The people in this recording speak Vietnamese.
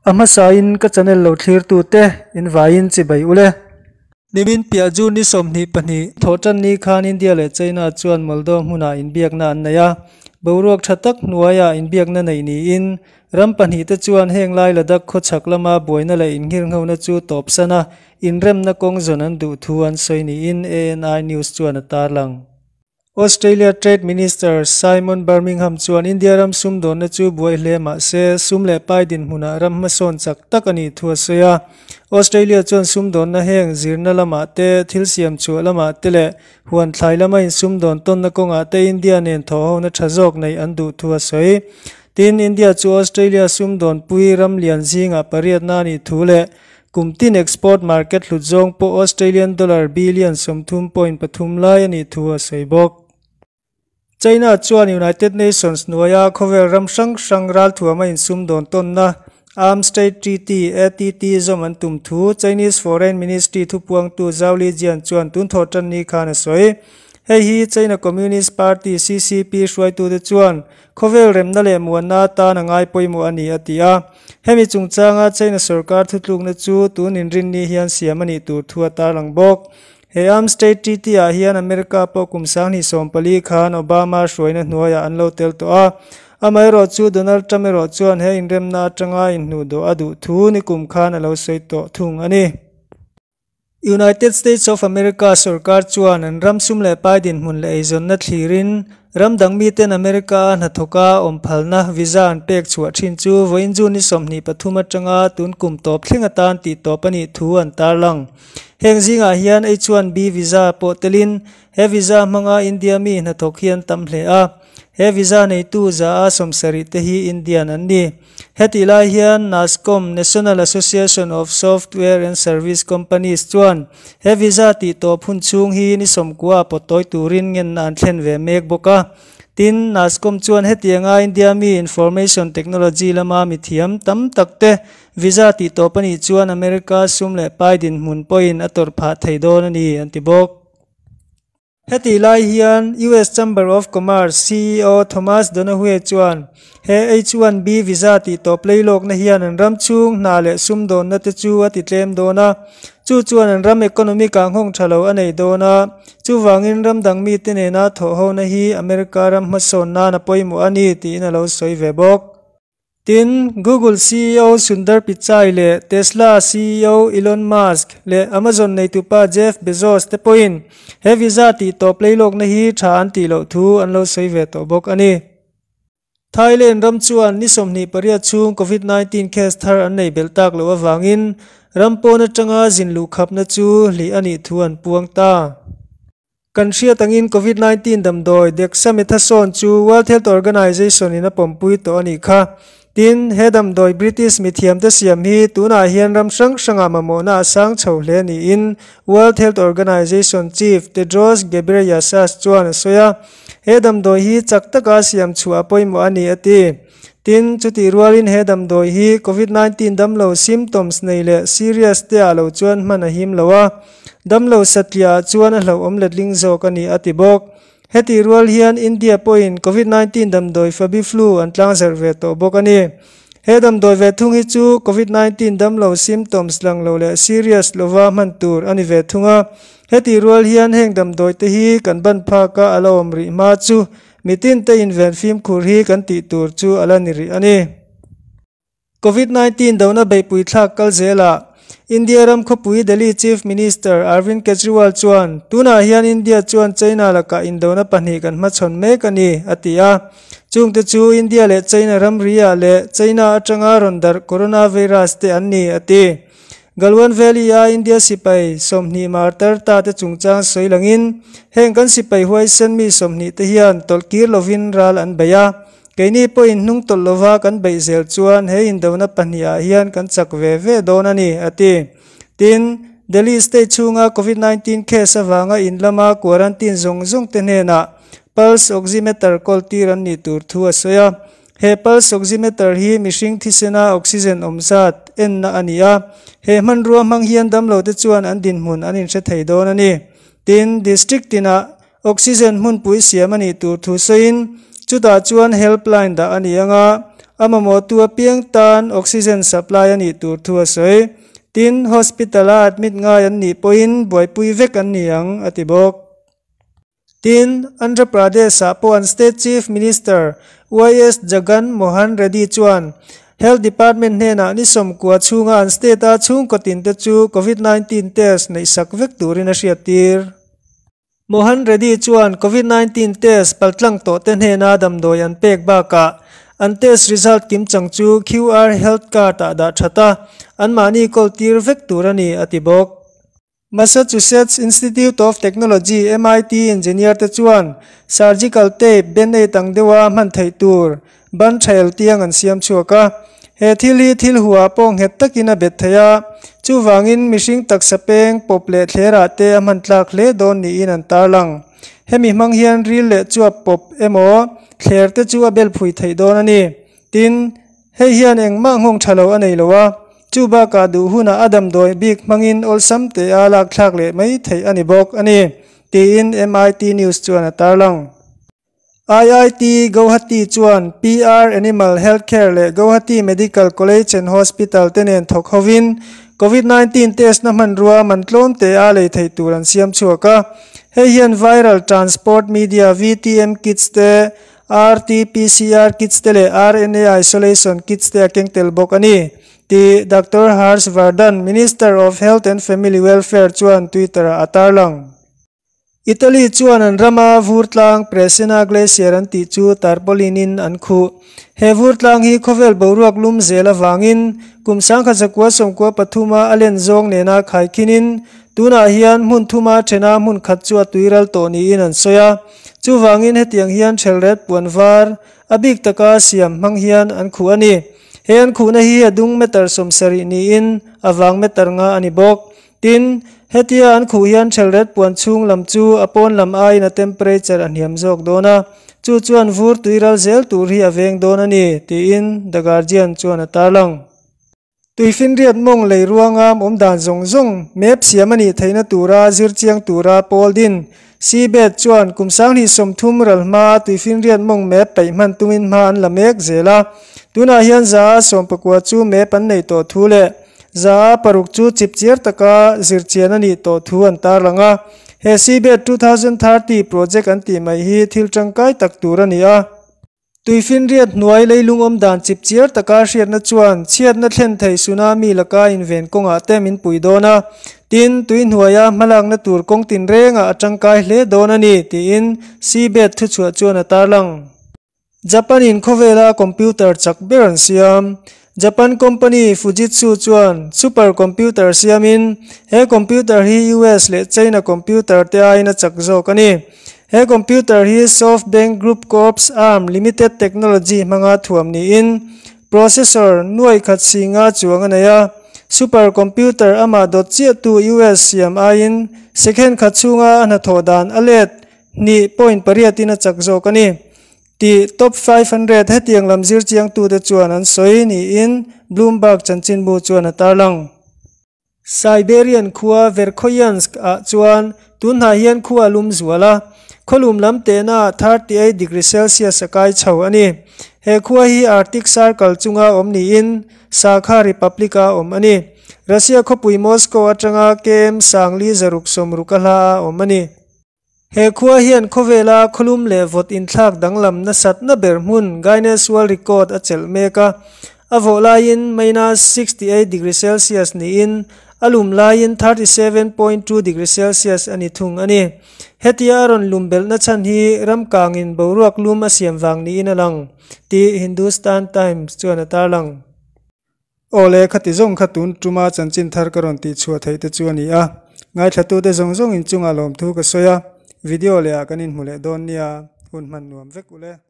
ama sain ka channel lo thlir tu te in vain chi bai ule nibin pia ju ni som ni pani tho chan ni khan india le china chuan maldo huna in biak na an naya bawrok thatak nuaya in biak na nei ni Australia Trade Minister Simon Birmingham chuan India ram sum don na chu buai hle ma se sum le pai din huna ram ma son chak tak ani thua se ya Australia chuan sum don na heng zirna lama te thil siam chu lama te le huan thlai lama in sum don ton na konga te India nen tho na tha jok nei an du thua sei tin India chu Australia sum don pui ram lian zinga pariat na ni thule tin export market luzong po Australian dollar billion somthum point pathum lai ani thua seibok China chuan United Nations nuaya khovel ram sang sang ral thua ma in sum don ton na Arm State Treaty ATT zom an tum thu Chinese Foreign Ministry thu puang tu zawli jian chuan tun tho tan ni khana soi hei hi China Communist Party CCP shuai tu de chuan khovel rem na le muana ta na ngai poi mu ani atia hemi chungcha nga China sarkar thutlung na chu tu nin rin ni hian siamani tu thua ta lang bok he am state ti ti a hian america po kum sang ni som pali khan obama shuai na nuaya anlo tel to a amai ro chu donald trump e ro in rem na changa in nu adu thu ni kum khan alo sei to United States of America sarkar chuan an ram sum le pai din hun ram dang ten America na thoka om phal visa an pek chua thin chu voin ju pathuma changa tun kum top thlinga ti top ani thu an tar lang heng jinga hian h1b visa po telin he visa manga india mi na thok hian a he visa nei tu za a somsari te hi indian an ni heti nascom national association of software and service companies chuan he visa ti to phun chung hi ni somkua potoi turin ngen an thlen ve mek boka tin nascom chuan hetianga india mi information technology lama mi thiam tam takte visa ti to pani chuan america sum le pai din hmun poin ator pha theidon ani antibok heti lai hian US Chamber of Commerce CEO Thomas Donahue chuan he H1B visa ti top leilok na hian an ram chung hna le sum don na te chu a ti tlem dona chu chuan an ram economy kang hong thalo anei dona chu wangin ram dang mi te ne na tho ho na hi America ram ma son na na poimu ani ti na lo soi ve bok tin Google CEO Sundar Pichai le Tesla CEO Elon Musk le Amazon nei tupa Jeff Bezos te poin he visa ti to play lok na hi tha an ti lo thu an lo sei ve to bok ani Thailand ram chuan ni som ni paria chung COVID-19 case thar an nei bel tak lo awangin rampo na changa jin lu khap na chu li ani an puang ta kan ria tangin COVID-19 damdoi dek samithason chu World Health Organization in a pompui to ani kha tin hedam doi british mi thiam te siam hi tuna hian ram sang sanga mamona sang chho hle ni in world health organization chief tedros ghebreyesus chuan soya hedam doi hi chak taka siam chhu apoi ani ati tin chuti rualin hedam doi hi covid 19 dam lo symptoms nei le serious te alo chuan hmana him lowa dam lo satlia chuan a hlo om let ling zawk ani ati bok heti rual hian india Point covid-19 doi fabi flu an tlang zer ve tawh bawk ani he doi ve thung hi chu covid-19 damlo symptoms lang lo leh serious lova hman tur ani ve thunga heti rual hian heng damdawi te hi kan ban pha ka alo awm rih ma chu mitin te in ven phim khur hi kan tih tur chu ala ni rih ani covid-19 dona beipui thlak kal zela India ram kho pui Delhi Chief Minister Arvind Kejriwal chuan tuna hian India chuan China laka indona pahnih kan ma hmachon mek ani atia chungte chu India le China ram ria le China atanga ron dar virus te anni ati Galwan Valley ya India Galwan valley या India सिपाही सोमनी मार्टर ताते चुंगचांग सोईलंगिन हेंगकन सिपाही somni te hian tolkir lovin ral an baya keini point nung tol lova kan beizel chuan he in dona pahnia hian kan chak ve ve don ani ati tin Delhi state chunga covid-19 case awanga in lama quarantine zong zong te na pulse oximeter kol tir an ni tur thu asoya he pulse oximeter hi mishing thisena oxygen omzat en na ania he man ruam hang hian dam lo te chuan an din mun an in se thei don ani tin district tina oxygen mun pui siam ani tur thu so in chú chuta chuan helpline đã anh da à anga amamo tua piang tan oxygen supply ani tur thua soi tin hospital a admit ngai an ni poin boipui vek anh ni ang ati bok tin andhra pradesh apo an state chief minister ys jagan mohan reddy chuan health department hne na ni som kwa chunga an state a chung tin te chu covid 19 test nei sak vek turin a hriat tir Mohan Reddy chuan COVID-19 test paltlang to ten he na dam do yan pek ba ka. An test result kim chang chu QR health card ta da chata. An mani kol tir vek turani atibok. Massachusetts Institute of Technology MIT engineer te chuan surgical tape ben e tang chu wangin mihring taksa peng pople thlera te a man tlak hle dawn niin an tar lang hemi hmang hian ril le chu a pop emaw thler te chu a bel phui thei dawn ani tin hei hian eng mang hong thalo anei lowa chu ba ka du huna adam doi bik mangin ol sam te a lak thlak le mai thei ani bok ani tin MIT news chuan a tar lang IIT Guwahati chuan PR Animal Healthcare le Guwahati Medical College and Hospital tenen thok hovin COVID-19 test na man rua man tlon te a lei thei turan siam chuaka hei hian viral transport media VTM kits te RT PCR kits te le RNA isolation kits te akeng tel bok ani ti Dr Harsh Vardhan Minister of Health and Family Welfare chuan Twitter atar lang Italy chuan an rama vurtlang presina glacier an ti chu tarpolinin an khu he vurtlang hi khovel boruak lum zela wangin kum sang kha chakwa somkwa pathuma alen zong nena khai khinin tuna hian mun thuma thena mun khachua tuiral toni in an soya chu wangin he tiang hian chelret puanwar abik taka siam mang hian an khu ani he an khu na adung meter som ni in awang meter nga ani bok tin hetia an khu hian thelret puan chung lam chu a pawn lam a in a temperature an hiam zawk dawna chu chuan vur tuiral zel tur hi a veng dawn ani in the guardian chuan a tar lang tuifin riat mong lei ruanga om dan zong zong map siam ani theina tura zir chiang tura pol din si bet chuan kumsang hi som thum ral ma tuifin riat mong map pei man tumin ma an lamek zela tuna hian za som pakwa chu map an nei to thu le za paruk chu chipchiar taka zirchian ani to thu an tar langa he cbet 2030 project an ti mai hi thil tangkai tak tur ani a tuifin riat nuai leilung om dan chipchiar taka hriatna chuan chiatna thlen thei tsunami laka inven konga temin dona tin tui hnuaia hmalakna tur kong tin renga atangkai hle don ani tiin cbet thu chua chuan a Japan in kovela computer chak beran siam Japan company Fujitsu chuan super computer siamin he computer hi US le China computer te a in a chak zawk he computer hi SoftBank Group Corp's Arm Limited Technology hmanga thuam in processor nuai khat singa chuang anaya super computer ama dot chia tu US siam a in second khat chunga na thodan alet ni point pariatina chak zawk ani ti top 500 hết tiếng làm zir chiang tu te chuan an soi ni in bloomberg chanchin bu chuan a tarlang siberian khua verkhoyansk a chuan tunha hian khua lum zuala kholum lam te na 38 degree celsius akai chho ani he khua hi arctic circle chunga om ni in sakha republica om ani russia khopui moscow atanga kem sangli zaruk somruka hla om ani he khua hian khovela khulum le vot in thlak danglam na sat na ber hmun guinness world record a chel meka awo lain minus 68 degree celsius ni in alum lain 37.2 degree celsius ani thung ani hetia aron lumbel na chan hi ram ramkang in boruak lum asiam vang ni in a lang. ti hindustan times lang. chuan atarlang ole tún zong ma tuma chín thar karon ti chua thei te chu ani a ngai thatu te zong zong in chunga lom thu ka soya video le kanin hmule donia nia hun man nuam vek ule